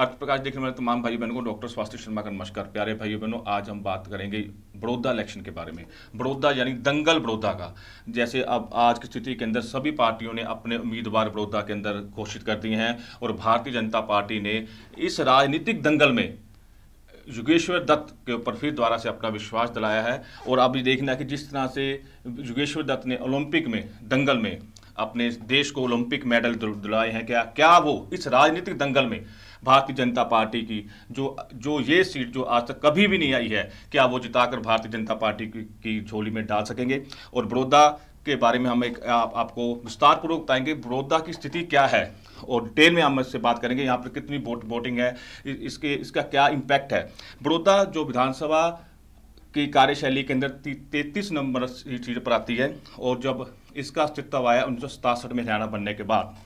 अर्थ प्रकाश देखने वाले तमाम भाई बहनों को डॉक्टर स्वास्थ्य शर्मा का नमस्कार प्यारे भाई बहनों आज हम बात करेंगे बड़ौदा इलेक्शन के बारे में बड़ौदा यानी दंगल बड़ौदा का जैसे अब आज की स्थिति के अंदर सभी पार्टियों ने अपने उम्मीदवार बड़ौदा के अंदर घोषित कर दिए हैं और भारतीय जनता पार्टी ने इस राजनीतिक दंगल में युगेश्वर दत्त के ऊपर फिर द्वारा से अपना विश्वास दिलाया है और अब ये देखना है कि जिस तरह से युगेश्वर दत्त ने ओलंपिक में दंगल में अपने देश को ओलंपिक मेडल दिलाए हैं क्या क्या वो इस राजनीतिक दंगल में भारतीय जनता पार्टी की जो जो ये सीट जो आज तक कभी भी नहीं आई है क्या वो जिताकर भारतीय जनता पार्टी की झोली में डाल सकेंगे और बड़ौदा के बारे में हम एक आप, आपको विस्तारपूर्वक बताएंगे बड़ौदा की स्थिति क्या है और डिटेल में हम इससे बात करेंगे यहाँ पर कितनी वोट वोटिंग है इसके इसका क्या इम्पैक्ट है बड़ौदा जो विधानसभा की कार्यशैली के अंदर तैतीस नंबर सीट पर आती है और जब इसका अस्तित्व आया उन्नीस में हरियाणा बनने के बाद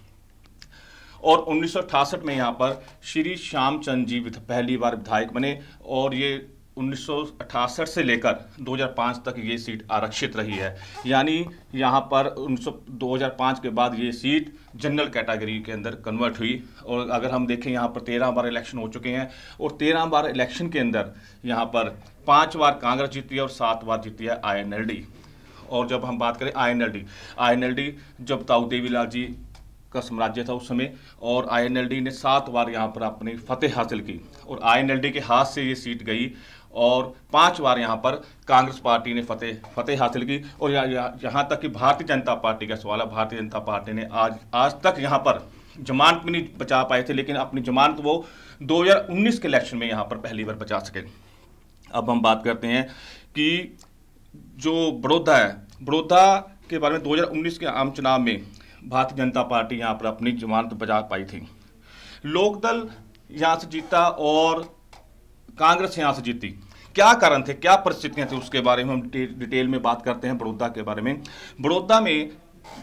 और उन्नीस में यहाँ पर श्री श्यामचंद जी पहली बार विधायक बने और ये 1968 से लेकर 2005 तक ये सीट आरक्षित रही है यानी यहाँ पर 2005 के बाद ये सीट जनरल कैटेगरी के अंदर कन्वर्ट हुई और अगर हम देखें यहाँ पर तेरह बार इलेक्शन हो चुके हैं और तेरह बार इलेक्शन के अंदर यहाँ पर पाँच बार कांग्रेस जीती है और सात बार जीती है आईएनएलडी और जब हम बात करें आईएनएलडी आईएनएलडी जब ताऊ देवीलाल जी का साम्राज्य था उस समय और आईएनएलडी ने सात बार यहाँ पर अपनी फतेह हासिल की और आईएनएलडी के हाथ से ये सीट गई और पांच बार यहाँ पर कांग्रेस पार्टी ने फतेह फतेह हासिल की और यहाँ तक कि भारतीय जनता पार्टी का सवाल है भारतीय जनता पार्टी ने आज आज तक यहाँ पर जमानत भी नहीं बचा पाए थे लेकिन अपनी जमानत वो दो के इलेक्शन में यहाँ पर पहली बार बचा सके अब हम बात करते हैं कि जो बड़ौदा है बड़ौदा के बारे में 2019 के आम चुनाव में भारतीय जनता पार्टी यहाँ पर अपनी जमानत बचा पाई थी लोकदल यहाँ से जीता और कांग्रेस यहाँ से जीती क्या कारण थे क्या परिस्थितियाँ थी उसके बारे में हम डिटेल में बात करते हैं बड़ौदा के बारे में बड़ौदा में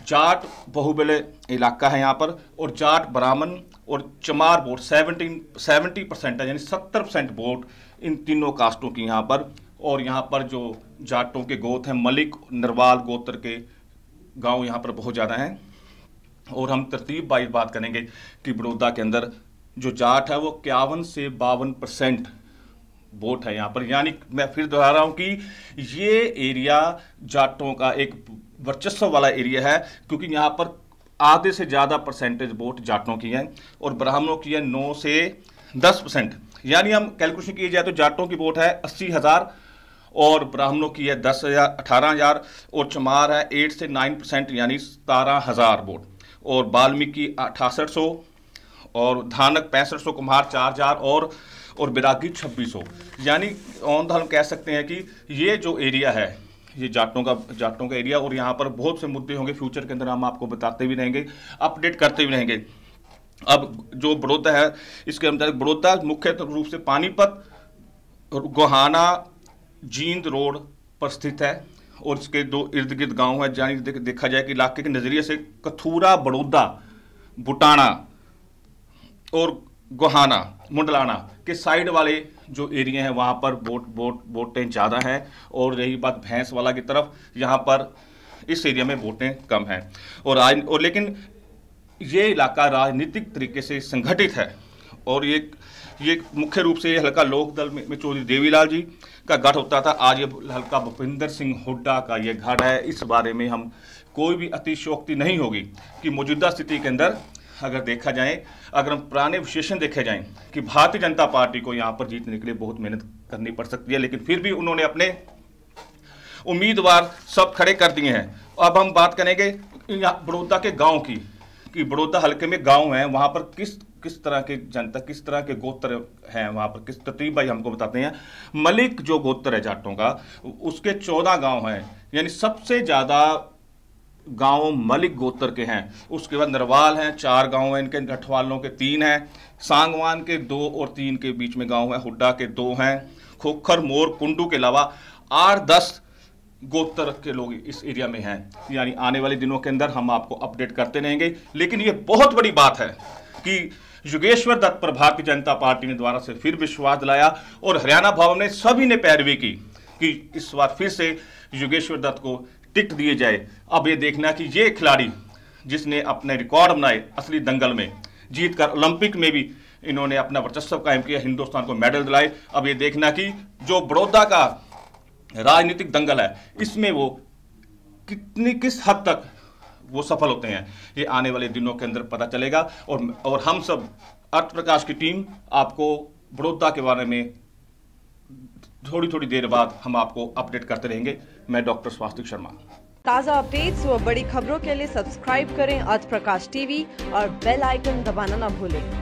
जाट बहुबले इलाका है यहाँ पर और जाट ब्राह्मण और चमार वोट सेवनटीन सेवेंटी परसेंट है यानी सत्तर परसेंट वोट इन तीनों कास्टों की यहाँ पर और यहाँ पर जो जाटों के गोत हैं मलिक नरवाल गोत्र के गांव यहाँ पर बहुत ज़्यादा हैं और हम तरतीब बाइज बात करेंगे कि बड़ौदा के अंदर जो जाट है वो इक्यावन से बावन परसेंट वोट है यहाँ पर यानी मैं फिर दोहरा रहा हूँ कि ये एरिया जाटों का एक वर्चस्व वाला एरिया है क्योंकि यहाँ पर आधे से ज़्यादा परसेंटेज वोट जाटों की हैं और ब्राह्मणों की है नौ से दस परसेंट यानी हम कैलकुलेशन किए जाए तो जाटों की वोट है अस्सी हज़ार और ब्राह्मणों की है दस हज़ार अठारह हज़ार और चमार है एट से नाइन परसेंट यानी सतारह हज़ार वोट और वाल्मीकि अठासठ सौ और धानक पैंसठ सौ कुम्हार चार हजार और और बिरागी छब्बीस सौ यानी ऑन द हम कह सकते हैं कि ये जो एरिया है ये जाटों का जाटों का एरिया और यहाँ पर बहुत से मुद्दे होंगे फ्यूचर के अंदर हम आपको बताते भी रहेंगे अपडेट करते भी रहेंगे अब जो बड़ौदा है इसके अंदर बड़ौदा मुख्य रूप से पानीपत गोहाना जींद रोड पर स्थित है और इसके दो इर्द गिर्द गाँव है जहाँ देख, देखा जाए कि इलाके के नज़रिए से कथूरा बड़ौदा बुटाना और गोहाना मुंडलाना के साइड वाले जो एरिया हैं वहाँ पर बोट बोट बोटें ज़्यादा हैं और रही बात भैंस वाला की तरफ यहाँ पर इस एरिया में वोटें कम हैं और आज और लेकिन ये इलाका राजनीतिक तरीके से संगठित है और ये ये मुख्य रूप से ये हल्का लोक दल में, में चौधरी देवीलाल जी का गठ होता था आज ये हल्का भूपिंदर सिंह हुड्डा का ये गठ है इस बारे में हम कोई भी अतिशोक्ति नहीं होगी कि मौजूदा स्थिति के अंदर अगर देखा जाए अगर हम पुराने विशेषण देखे जाएं कि भारतीय जनता पार्टी को यहाँ पर जीतने के लिए बहुत मेहनत करनी पड़ सकती है लेकिन फिर भी उन्होंने अपने उम्मीदवार सब खड़े कर दिए हैं अब हम बात करेंगे बड़ौदा के गांव की कि बड़ौदा हल्के में गांव हैं वहाँ पर किस किस तरह के जनता किस तरह के गोत्र हैं वहाँ पर किस तरतीब भाई हमको बताते हैं मलिक जो गोत्र है जाटों का उसके चौदह गांव हैं यानी सबसे ज़्यादा गांव मलिक गोत्र के हैं उसके बाद नरवाल हैं चार गांव हैं इनके गठवालों के तीन हैं सांगवान के दो और तीन के बीच में गांव हैं हुड्डा के दो हैं खोखर मोर कुंडू के अलावा आठ दस गोत्र के लोग इस एरिया में हैं यानी आने वाले दिनों के अंदर हम आपको अपडेट करते रहेंगे लेकिन ये बहुत बड़ी बात है कि योगेश्वर दत्त पर भारतीय जनता पार्टी ने द्वारा से फिर विश्वास दिलाया और हरियाणा भवन ने सभी ने पैरवी की कि इस बार फिर से योगेश्वर दत्त को टिकट दिए जाए अब ये देखना कि ये खिलाड़ी जिसने अपने रिकॉर्ड बनाए असली दंगल में जीत कर ओलंपिक में भी इन्होंने अपना वर्चस्व कायम किया हिंदुस्तान को मेडल दिलाए अब ये देखना कि जो बड़ौदा का राजनीतिक दंगल है इसमें वो कितनी किस हद तक वो सफल होते हैं ये आने वाले दिनों के अंदर पता चलेगा और और हम सब अर्थ प्रकाश की टीम आपको बड़ौदा के बारे में थोड़ी थोड़ी देर बाद हम आपको अपडेट करते रहेंगे मैं डॉक्टर स्वास्तिक शर्मा ताज़ा अपडेट्स व बड़ी खबरों के लिए सब्सक्राइब करें अर्थ प्रकाश टीवी और बेल आइकन दबाना न भूलें